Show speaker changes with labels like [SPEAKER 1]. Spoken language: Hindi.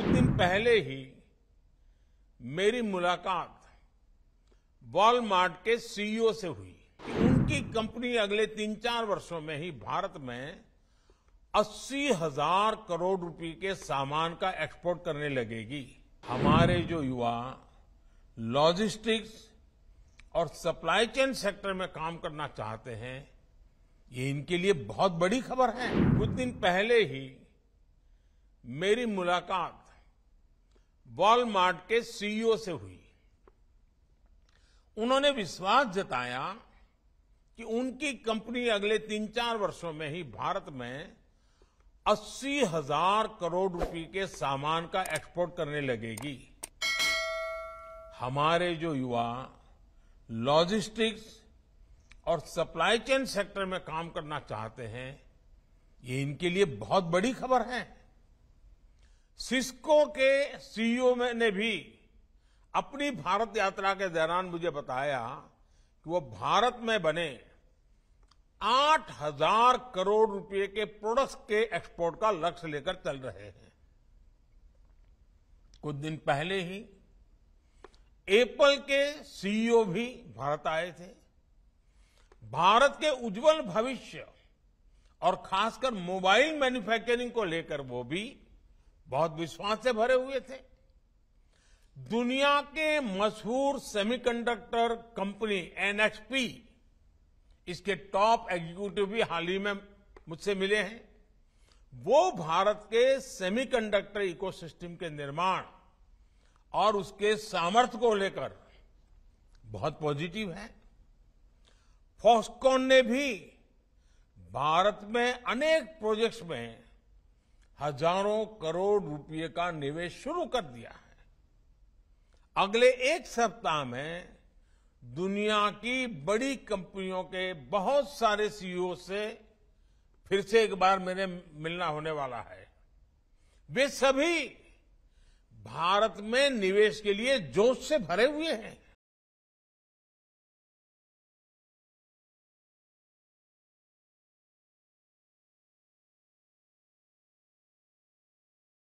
[SPEAKER 1] कुछ दिन पहले ही मेरी मुलाकात वॉलमार्ट के सीईओ से हुई कि उनकी कंपनी अगले तीन चार वर्षों में ही भारत में अस्सी हजार करोड़ रुपए के सामान का एक्सपोर्ट करने लगेगी हमारे जो युवा लॉजिस्टिक्स और सप्लाई चेन सेक्टर में काम करना चाहते हैं ये इनके लिए बहुत बड़ी खबर है कुछ दिन पहले ही मेरी मुलाकात वॉलमार्ट के सीईओ e से हुई उन्होंने विश्वास जताया कि उनकी कंपनी अगले तीन चार वर्षों में ही भारत में अस्सी हजार करोड़ रुपए के सामान का एक्सपोर्ट करने लगेगी हमारे जो युवा लॉजिस्टिक्स और सप्लाई चेन सेक्टर में काम करना चाहते हैं ये इनके लिए बहुत बड़ी खबर है सिस्को के सीईओ ने भी अपनी भारत यात्रा के दौरान मुझे बताया कि वो भारत में बने आठ हजार करोड़ रुपए के प्रोडक्ट्स के एक्सपोर्ट का लक्ष्य लेकर चल रहे हैं कुछ दिन पहले ही एप्पल के सीईओ भी भारत आए थे भारत के उज्जवल भविष्य और खासकर मोबाइल मैन्युफैक्चरिंग को लेकर वो भी बहुत विश्वास से भरे हुए थे दुनिया के मशहूर सेमीकंडक्टर कंपनी एनएचपी इसके टॉप एग्जीक्यूटिव भी हाल ही में मुझसे मिले हैं वो भारत के सेमीकंडक्टर इकोसिस्टम के निर्माण और उसके सामर्थ्य को लेकर बहुत पॉजिटिव है फॉस्कॉन ने भी भारत में अनेक प्रोजेक्ट्स में हजारों करोड़ रुपए का निवेश शुरू कर दिया है अगले एक सप्ताह में दुनिया की बड़ी कंपनियों के बहुत सारे सीईओ e से फिर से एक बार मेरे मिलना होने वाला है वे सभी भारत में निवेश के लिए जोश से भरे हुए हैं